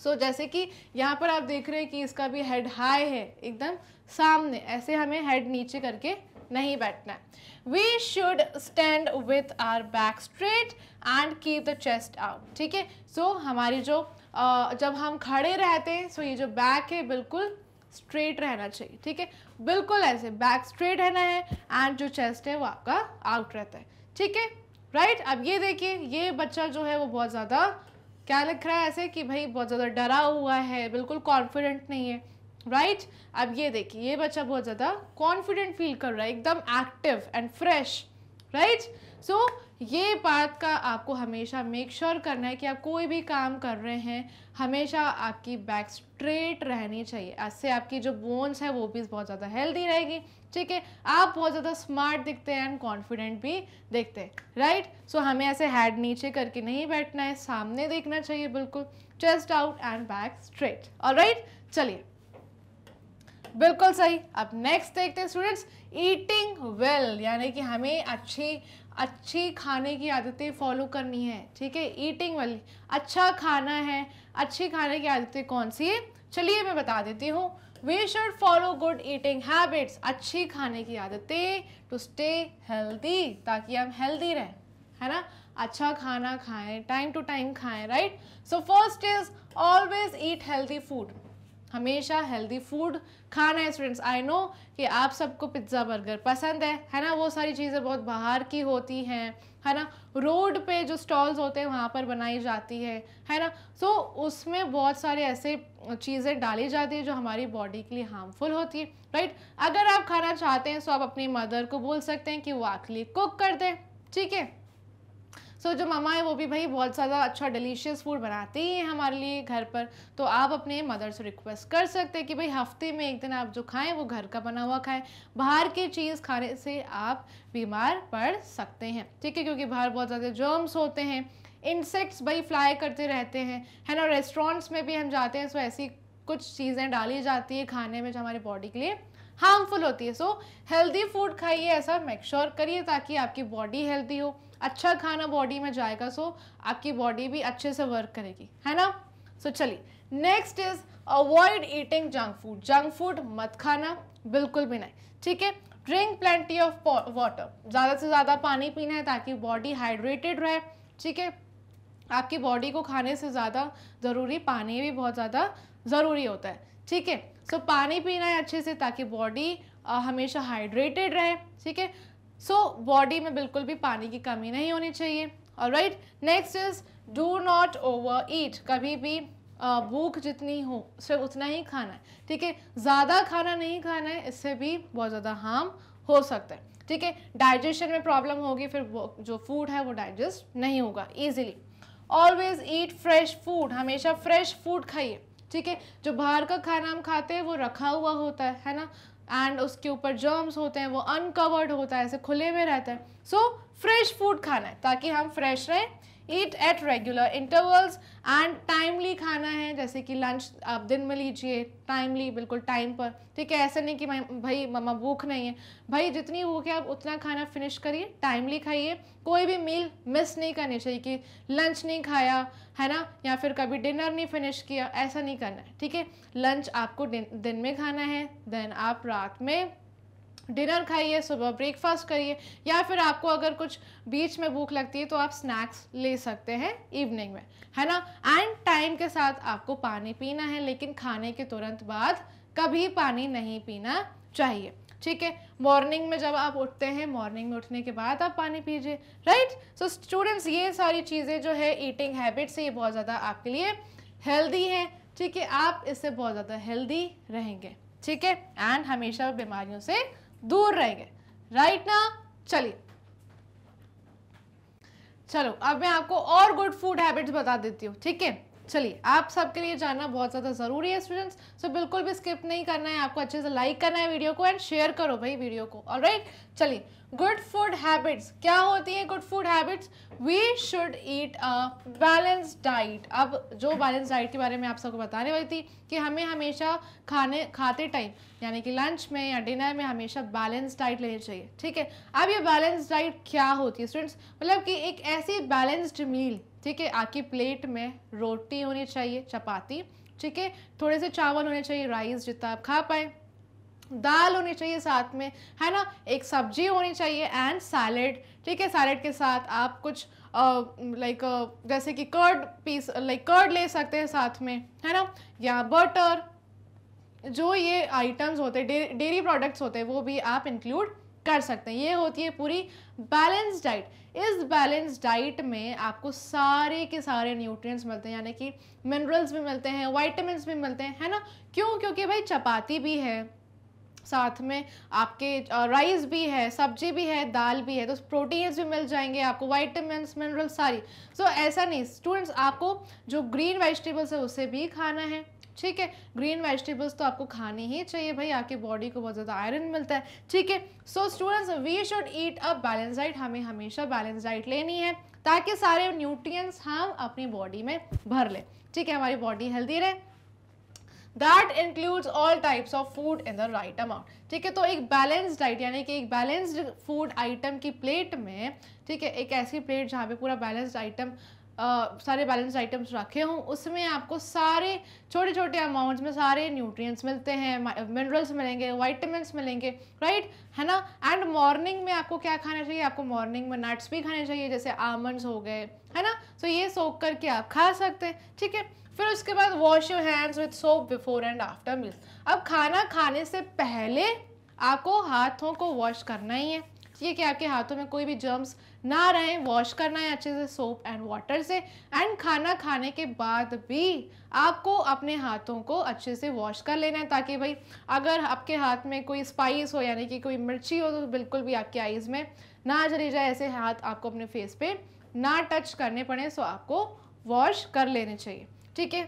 सो जैसे कि यहाँ पर आप देख रहे हैं कि इसका भी हेड हाई है एकदम सामने ऐसे हमें हेड नीचे करके नहीं बैठना है we should stand with our back straight and keep the chest out ठीक है सो हमारी जो जब हम खड़े रहते हैं सो so ये जो बैक है बिल्कुल स्ट्रेट रहना चाहिए ठीक है बिल्कुल ऐसे बैक स्ट्रेट रहना है एंड जो चेस्ट है वो आपका आउट रहता है ठीक है राइट अब ये देखिए ये बच्चा जो है वो बहुत ज़्यादा क्या लिख रहा है ऐसे कि भाई बहुत ज़्यादा डरा हुआ है बिल्कुल कॉन्फिडेंट नहीं है राइट अब ये देखिए ये बच्चा बहुत ज़्यादा कॉन्फिडेंट फील कर रहा है एकदम active and fresh right so ये बात का आपको हमेशा मेक श्योर sure करना है कि आप कोई भी काम कर रहे हैं हमेशा आपकी बैक स्ट्रेट रहनी चाहिए ऐसे आपकी जो बोन्स है वो भी बहुत ज़्यादा हेल्दी रहेगी ठीक है आप बहुत ज़्यादा स्मार्ट दिखते हैं एंड कॉन्फिडेंट भी दिखते हैं राइट सो हमें ऐसे हेड नीचे करके नहीं बैठना है सामने देखना चाहिए बिल्कुल chest out and back straight और चलिए बिल्कुल सही अब नेक्स्ट देखते हैं स्टूडेंट्स ईटिंग वेल यानी कि हमें अच्छी अच्छी खाने की आदतें फॉलो करनी है ठीक है ईटिंग वाली अच्छा खाना है अच्छी खाने की आदतें कौन सी है चलिए मैं बता देती हूँ we should follow good eating habits अच्छी खाने की आदतें टू स्टे हेल्दी ताकि हम हेल्दी रहें है ना अच्छा खाना खाएं टाइम टू टाइम खाएं right so first is always eat healthy food हमेशा हेल्दी फूड खाना है स्टूडेंट्स आई नो कि आप सबको पिज्ज़ा बर्गर पसंद है है ना वो सारी चीज़ें बहुत बाहर की होती हैं है ना रोड पे जो स्टॉल्स होते हैं वहाँ पर बनाई जाती है है ना सो so, उसमें बहुत सारे ऐसे चीज़ें डाली जाती है जो हमारी बॉडी के लिए हार्मफुल होती है राइट अगर आप खाना चाहते हैं तो आप अपनी मदर को बोल सकते हैं कि वो आपके कुक कर दें ठीक है सो so, जो ममा है वो भी भाई बहुत ज़्यादा अच्छा डिलीशियस फूड बनाते ही हैं हमारे लिए घर पर तो आप अपने मदर से रिक्वेस्ट कर सकते हैं कि भाई हफ्ते में एक दिन आप जो खाएँ वो घर का बना हुआ खाएँ बाहर की चीज़ खाने से आप बीमार पड़ सकते हैं ठीक है क्योंकि बाहर बहुत ज़्यादा जर्म्स होते हैं इंसेक्ट्स भाई फ्लाई करते रहते हैं है ना रेस्टोरेंट्स में भी हम जाते हैं सो ऐसी कुछ चीज़ें डाली जाती है खाने में जो हमारी बॉडी के लिए हार्मफुल होती है सो हेल्दी फूड खाइए ऐसा मेक श्योर करिए ताकि आपकी बॉडी हेल्दी हो अच्छा खाना बॉडी में जाएगा सो आपकी बॉडी भी अच्छे से वर्क करेगी है ना सो so, चलिए next is avoid eating junk food junk food मत खाना बिल्कुल भी नहीं ठीक है ड्रिंक प्लेंटी ऑफ वाटर ज़्यादा से ज़्यादा पानी पीना है ताकि बॉडी हाइड्रेटेड रहे ठीक है आपकी बॉडी को खाने से ज़्यादा ज़रूरी पानी भी बहुत ज़्यादा ज़रूरी होता है ठीक है सो पानी पीना है अच्छे से ताकि बॉडी हमेशा हाइड्रेटेड रहे ठीक है सो so, बॉडी में बिल्कुल भी पानी की कमी नहीं होनी चाहिए और right next is do not overeat कभी भी भूख जितनी हो सिर्फ उतना ही खाना है ठीक है ज़्यादा खाना नहीं खाना है इससे भी बहुत ज़्यादा हार्म हो सकता है ठीक है डाइजेशन में प्रॉब्लम होगी फिर जो फूड है वो डाइजेस्ट नहीं होगा easily always eat fresh food हमेशा फ्रेश फूड खाइए ठीक है जो बाहर का खाना हम खाते हैं वो रखा हुआ होता है है ना एंड उसके ऊपर जर्म्स होते हैं वो अनकवर्ड होता है ऐसे खुले में रहता है सो फ्रेश फूड खाना है ताकि हम फ्रेश रहें eat at regular intervals and timely खाना है जैसे कि लंच आप दिन में लीजिए टाइमली बिल्कुल टाइम पर ठीक है ऐसा नहीं कि भाई मम्मा भूख नहीं है भाई जितनी भूख है आप उतना खाना फिनिश करिए टाइमली खाइए कोई भी मील मिस नहीं करनी चाहिए कि लंच नहीं खाया है ना या फिर कभी डिनर नहीं फिनिश किया ऐसा नहीं करना है ठीक है लंच आपको दिन में खाना है देन आप रात में डिनर खाइए सुबह ब्रेकफास्ट करिए या फिर आपको अगर कुछ बीच में भूख लगती है तो आप स्नैक्स ले सकते हैं इवनिंग में है ना एंड टाइम के साथ आपको पानी पीना है लेकिन खाने के तुरंत बाद कभी पानी नहीं पीना चाहिए ठीक है मॉर्निंग में जब आप उठते हैं मॉर्निंग में उठने के बाद आप पानी पीजिए राइट सो स्टूडेंट्स ये सारी चीज़ें जो है ईटिंग हैबिट्स ये बहुत ज़्यादा आपके लिए हेल्दी हैं ठीक है आप इससे बहुत ज़्यादा हेल्दी रहेंगे ठीक है एंड हमेशा बीमारियों से दूर रहेंगे राइट ना चलिए चलो अब मैं आपको और गुड फूड हैबिट्स बता देती हूँ ठीक है चलिए आप सबके लिए जानना बहुत ज़्यादा ज़रूरी है स्टूडेंट्स सो so, बिल्कुल भी स्किप नहीं करना है आपको अच्छे से लाइक करना है वीडियो को एंड शेयर करो भाई वीडियो को और राइट चलिए गुड फूड हैबिट्स क्या होती है good food habits we should eat a balance diet अब जो बैलेंस डाइट के बारे में आप सबको बताने वाली थी कि हमें हमेशा खाने खाते टाइम यानी कि लंच में या डिनर में हमेशा बैलेंस डाइट लेनी चाहिए ठीक है अब ये बैलेंस डाइट क्या होती है स्टूडेंट्स मतलब कि एक ऐसी बैलेंस्ड मील ठीक है आपकी प्लेट में रोटी होनी चाहिए चपाती ठीक है थोड़े से चावल होने चाहिए राइस जितना आप खा पाए दाल होनी चाहिए साथ में है ना एक सब्जी होनी चाहिए एंड सैलेड ठीक है सैलेड के साथ आप कुछ लाइक जैसे कि कर्ड पीस लाइक कर्ड ले सकते हैं साथ में है ना या बटर जो ये आइटम्स होते हैं डेयरी प्रोडक्ट्स होते हैं वो भी आप इंक्लूड कर सकते हैं ये होती है पूरी बैलेंस डाइट इस बैलेंस डाइट में आपको सारे के सारे न्यूट्रिएंट्स मिलते हैं यानी कि मिनरल्स भी मिलते हैं वाइटामस भी मिलते हैं है ना क्यों क्योंकि भाई चपाती भी है साथ में आपके राइस भी है सब्जी भी है दाल भी है तो प्रोटीन्स भी मिल जाएंगे आपको वाइटामिन मिनरल्स सारी सो so, ऐसा नहीं स्टूडेंट्स आपको जो ग्रीन वेजिटेबल्स है उसे भी खाना है ठीक है ग्रीन वेजिटेबल्स तो आपको खाने ही चाहिए भाई आपके बॉडी को बहुत ज़्यादा आयरन मिलता है ठीक है so students we should eat a balance diet हमें हमेशा बैलेंस डाइट लेनी है ताकि सारे न्यूट्रिएंट्स हम अपनी बॉडी में भर लें ठीक है हमारी बॉडी हेल्दी रहे that includes all types of food in the right amount ठीक है तो एक बैलेंस डाइट यानी कि एक बैलेंस्ड फूड आइटम की प्लेट में ठीक है एक ऐसी प्लेट जहाँ पे पूरा बैलेंस्ड आइटम आ, सारे बैलेंस आइटम्स रखे हों उसमें आपको सारे छोटे छोटे अमाउंट्स में सारे न्यूट्रिएंट्स मिलते हैं मिनरल्स मिलेंगे वाइटमिनस मिलेंगे राइट है ना एंड मॉर्निंग में आपको क्या खाना चाहिए आपको मॉर्निंग में नट्स भी खाने चाहिए जैसे आमंड्स हो गए है ना तो ये सोख करके आप खा सकते हैं ठीक है फिर उसके बाद wash your hands with soap before and after meals अब खाना खाने से पहले आपको हाथों को वॉश करना ही है ये कि आपके हाथों में कोई भी जर्म्स ना रहें वॉश करना है अच्छे से सोप एंड वाटर से एंड खाना खाने के बाद भी आपको अपने हाथों को अच्छे से वॉश कर लेना है ताकि भाई अगर आपके हाथ में कोई स्पाइस हो यानी कि कोई मिर्ची हो तो बिल्कुल भी आपके आइज़ में ना चली जाए ऐसे हाथ आपको अपने फेस पे ना टच करने पड़े सो आपको वॉश कर लेने चाहिए ठीक है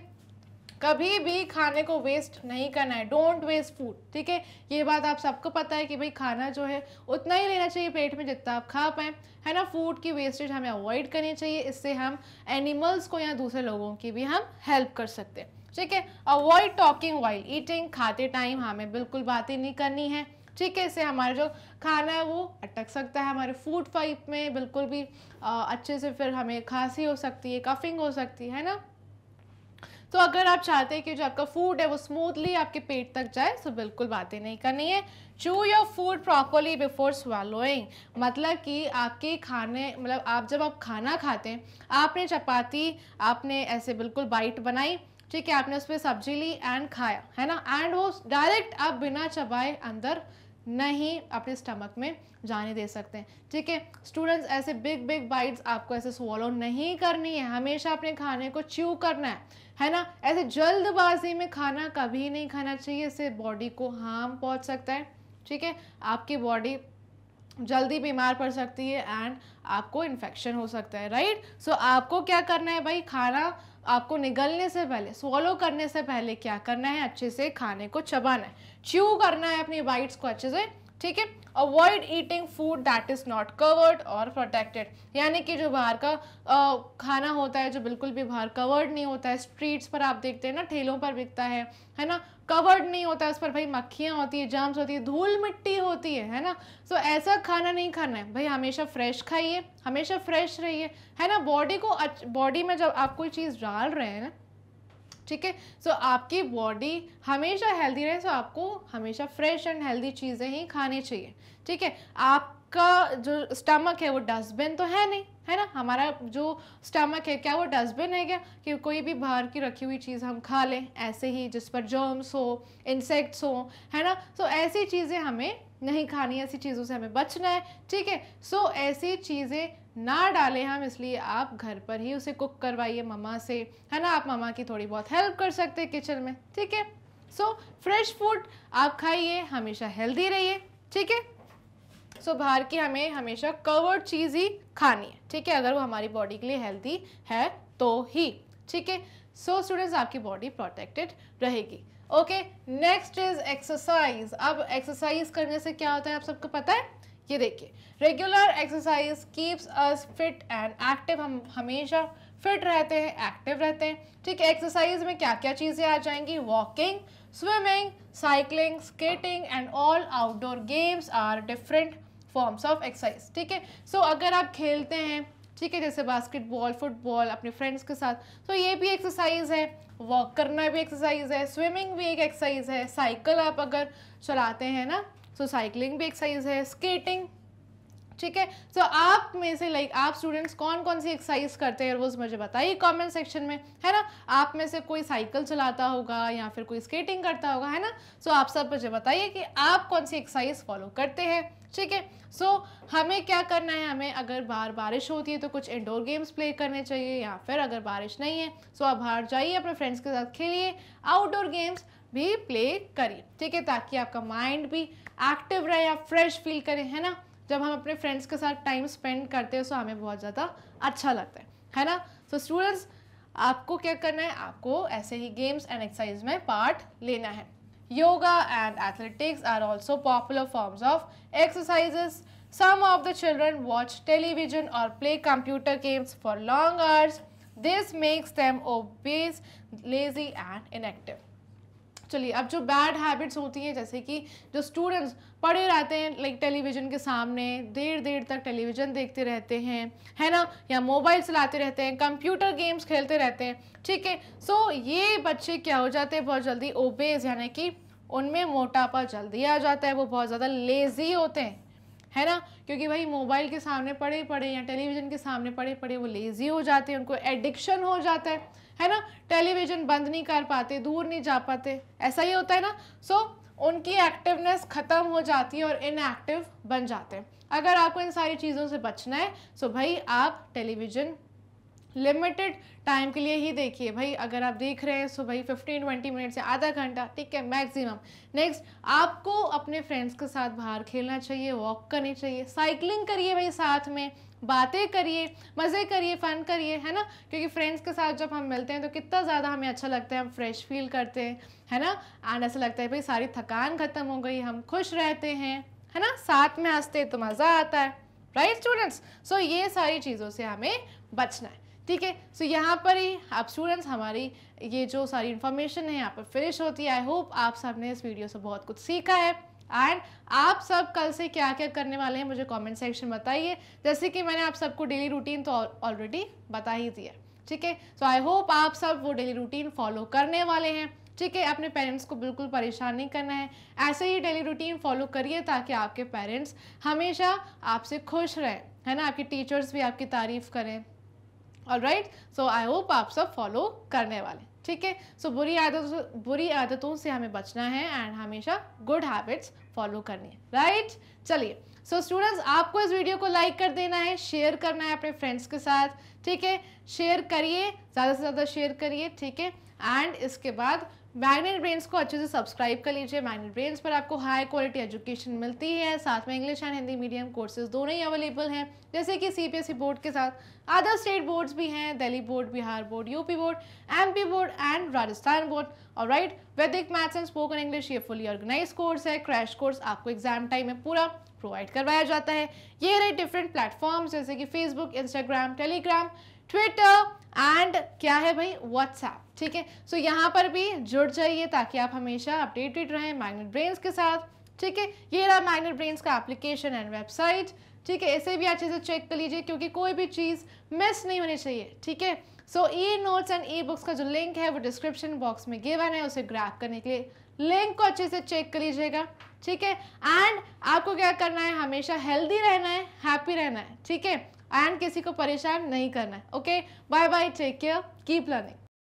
कभी भी खाने को वेस्ट नहीं करना है डोंट वेस्ट फूड ठीक है ये बात आप सबको पता है कि भाई खाना जो है उतना ही लेना चाहिए पेट में जितना आप खा पाएँ है ना फूड की वेस्टेज हमें अवॉइड करनी चाहिए इससे हम एनिमल्स को या दूसरे लोगों की भी हम हेल्प कर सकते हैं ठीक है अवॉइड टॉकिंग वाइल ईटिंग खाते टाइम हमें बिल्कुल बातें नहीं करनी है ठीक है इससे हमारा जो खाना है वो अटक सकता है हमारे फूड पाइप में बिल्कुल भी आ, अच्छे से फिर हमें खांसी हो सकती है कफिंग हो सकती है ना तो अगर आप चाहते हैं कि जो आपका फूड है वो स्मूथली आपके पेट तक जाए तो बिल्कुल बातें नहीं करनी है chew your food properly before swallowing मतलब कि आपके खाने मतलब आप जब आप खाना खाते हैं आपने चपाती आपने ऐसे बिल्कुल बाइट बनाई ठीक है आपने उस पर सब्जी ली एंड खाया है ना एंड वो डायरेक्ट आप बिना चबाए अंदर नहीं अपने स्टमक में जाने दे सकते हैं ठीक है स्टूडेंट्स ऐसे बिग बिग बाइट्स आपको ऐसे स्वॉलो नहीं करनी है हमेशा अपने खाने को च्यू करना है है ना ऐसे जल्दबाजी में खाना कभी नहीं खाना चाहिए इससे बॉडी को हार्म पहुंच सकता है ठीक है आपकी बॉडी जल्दी बीमार पड़ सकती है एंड आपको इन्फेक्शन हो सकता है राइट सो so, आपको क्या करना है भाई खाना आपको निगलने से पहले स्वॉलो करने से पहले क्या करना है अच्छे से खाने को चबाना है च्यू करना है अपनी बाइट्स को अच्छे से ठीक है avoid eating food that is not covered और प्रोटेक्टेड यानी कि जो बाहर का आ, खाना होता है जो बिल्कुल भी बाहर कवर्ड नहीं होता है स्ट्रीट्स पर आप देखते हैं ना ठेलों पर बिकता है है ना कवर्ड नहीं होता है उस पर भाई मक्खियाँ होती है जाम्स होती है धूल मिट्टी होती है है ना सो so, ऐसा खाना नहीं खाना है भाई हमेशा फ्रेश खाइए हमेशा फ्रेश रहिए है ना बॉडी को बॉडी में जब आप कोई चीज़ डाल रहे हैं ना ठीक है सो आपकी बॉडी हमेशा हेल्दी रहे सो so आपको हमेशा फ्रेश एंड हेल्दी चीज़ें ही खानी चाहिए ठीक है आपका जो स्टमक है वो डस्टबिन तो है नहीं है ना हमारा जो स्टमक है क्या वो डस्टबिन है क्या कि कोई भी बाहर की रखी हुई चीज़ हम खा लें ऐसे ही जिस पर जर्म्स हो इंसेक्ट्स हो है ना सो so, ऐसी चीज़ें हमें नहीं खानी ऐसी चीज़ों से हमें बचना है ठीक है सो ऐसी चीज़ें ना डालें हम इसलिए आप घर पर ही उसे कुक करवाइए ममा से है ना आप ममा की थोड़ी बहुत हेल्प कर सकते हैं किचन में ठीक है सो फ्रेश फूड आप खाइए हमेशा हेल्दी रहिए ठीक है सो बाहर की हमें हमेशा कवर्ड चीज़ ही खानी है ठीक है अगर वो हमारी बॉडी के लिए हेल्दी है तो ही ठीक है सो स्टूडेंट्स आपकी बॉडी प्रोटेक्टेड रहेगी ओके नेक्स्ट इज एक्सरसाइज अब एक्सरसाइज करने से क्या होता है आप सबको पता है ये देखिए regular exercise keeps us fit and active हम हमेशा फिट रहते हैं एक्टिव रहते हैं ठीक है एक्सरसाइज में क्या क्या चीज़ें आ जाएंगी walking swimming cycling skating and all outdoor games are different forms of exercise ठीक है सो अगर आप खेलते हैं ठीक है जैसे बास्केटबॉल फुटबॉल अपने फ्रेंड्स के साथ तो ये भी एक्सरसाइज है वॉक करना भी एक्सरसाइज है स्विमिंग भी एक एक्सरसाइज है साइकिल आप अगर चलाते हैं ना सो तो साइकिलिंग भी एक्सरसाइज है स्केटिंग ठीक है सो आप में से लाइक like, आप स्टूडेंट्स कौन कौन सी एक्सरसाइज करते हैं रोज़ मुझे बताइए कमेंट सेक्शन में है ना आप में से कोई साइकिल चलाता होगा या फिर कोई स्केटिंग करता होगा है ना सो so, आप सब मुझे बताइए कि आप कौन सी एक्सरसाइज फॉलो करते हैं ठीक है सो so, हमें क्या करना है हमें अगर बाहर बारिश होती है तो कुछ इंडोर गेम्स प्ले करने चाहिए या फिर अगर बारिश नहीं है सो so आप बाहर जाइए अपने फ्रेंड्स के साथ खेलिए आउटडोर गेम्स भी प्ले करिए ठीक है ताकि आपका माइंड भी एक्टिव रहे आप फ्रेश फील करें है ना जब हम अपने फ्रेंड्स के साथ टाइम स्पेंड करते हैं तो हमें बहुत ज़्यादा अच्छा लगता है है ना सो so, स्टूडेंट्स आपको क्या करना है आपको ऐसे ही गेम्स एंड एक्सरसाइज में पार्ट लेना है yoga and athletics are also popular forms of exercises some of the children watch television और play computer games for long hours this makes them obese, lazy and inactive चलिए अब जो bad habits होती हैं जैसे कि जो स्टूडेंट्स पढ़े रहते हैं लाइक टेलीविज़न के सामने देर देर तक टेलीविज़न देखते रहते हैं है ना या मोबाइल चलाते रहते हैं कंप्यूटर गेम्स खेलते रहते हैं ठीक है सो ये बच्चे क्या हो जाते हैं बहुत जल्दी ओबेज यानी कि उनमें मोटापा जल्दी आ जाता है वो बहुत ज़्यादा लेज़ी होते हैं है ना क्योंकि भाई मोबाइल के सामने पड़े पड़े या टेलीविज़न के सामने पड़े पड़े वो लेज़ी हो जाते हैं उनको एडिक्शन हो जाता है है ना टेलीविज़न बंद नहीं कर पाते दूर नहीं जा पाते ऐसा ही होता है ना सो so, उनकी एक्टिवनेस ख़त्म हो जाती है और इनएक्टिव बन जाते हैं अगर आपको इन सारी चीज़ों से बचना है सो तो so भाई आप टेलीविज़न लिमिटेड टाइम के लिए ही देखिए भाई अगर आप देख रहे हैं सो तो भाई 15 20 मिनट से आधा घंटा ठीक है मैक्सिमम नेक्स्ट आपको अपने फ्रेंड्स के साथ बाहर खेलना चाहिए वॉक करनी चाहिए साइकिलिंग करिए भाई साथ में बातें करिए मज़े करिए फ़न करिए है ना क्योंकि फ्रेंड्स के साथ जब हम मिलते हैं तो कितना ज़्यादा हमें अच्छा लगता है हम फ्रेश फील करते हैं है ना एंड ऐसा लगता है भाई सारी थकान ख़त्म हो गई हम खुश रहते हैं है ना साथ में हंसते तो मज़ा आता है राइट स्टूडेंट्स सो ये सारी चीज़ों से हमें बचना है ठीक है सो यहाँ पर ही आप स्टूडेंट्स हमारी ये जो सारी इन्फॉर्मेशन है यहाँ पर फिनिश होती है आई होप आप सबने इस वीडियो से बहुत कुछ सीखा है एंड आप सब कल से क्या क्या करने वाले हैं मुझे कमेंट सेक्शन बताइए जैसे कि मैंने आप सबको डेली रूटीन तो ऑलरेडी बता ही दिया ठीक है सो आई होप आप सब वो डेली रूटीन फॉलो करने वाले हैं ठीक है अपने पेरेंट्स को बिल्कुल परेशान नहीं करना है ऐसे ही डेली रूटीन फॉलो करिए ताकि आपके पेरेंट्स हमेशा आपसे खुश रहें है ना आपके टीचर्स भी आपकी तारीफ़ करें और राइट सो आई होप आप सब फॉलो करने वाले ठीक है सो बुरी आदतों बुरी आदतों से हमें बचना है एंड हमेशा गुड हैबिट्स फॉलो करनी है राइट चलिए सो स्टूडेंट्स आपको इस वीडियो को लाइक कर देना है शेयर करना है अपने फ्रेंड्स के साथ ठीक है शेयर करिए ज़्यादा से ज़्यादा शेयर करिए ठीक है एंड इसके बाद मैग्नेट ब्रेन्स को अच्छे से सब्सक्राइब कर लीजिए मैग्नेट ब्रेन्स पर आपको हाई क्वालिटी एजुकेशन मिलती है साथ में English and Hindi medium courses दोनों ही अवेलेबल हैं जैसे कि सीबीएसई बोर्ड के साथ अदर स्टेट बोर्ड्स भी हैं Delhi board Bihar board UP board MP board and Rajasthan board और right Vedic maths and spoken English ये फुली ऑर्गेनाइज कोर्स है क्रैश कोर्स आपको एग्जाम टाइम में पूरा प्रोवाइड करवाया जाता है ये रहे डिफरेंट प्लेटफॉर्म्स जैसे कि Facebook Instagram Telegram Twitter and क्या है भाई व्हाट्सएप ठीक है सो यहाँ पर भी जुड़ जाइए ताकि आप हमेशा अपडेटेड रहें मैग्नेट ब्रेन्स के साथ ठीक है ये रहा मैग्नेट ब्रेन्स का एप्लीकेशन एंड वेबसाइट ठीक है इसे भी अच्छे से चेक कर लीजिए क्योंकि कोई भी चीज़ मिस नहीं होनी चाहिए ठीक है so e notes and E books का जो लिंक है वो डिस्क्रिप्शन बॉक्स में गिवन है उसे ग्रैप करने के लिए लिंक को अच्छे से चेक कर लीजिएगा ठीक है एंड आपको क्या करना है हमेशा हेल्दी रहना है हैप्पी रहना है ठीक है एंड किसी को परेशान नहीं करना है okay bye bye take care keep learning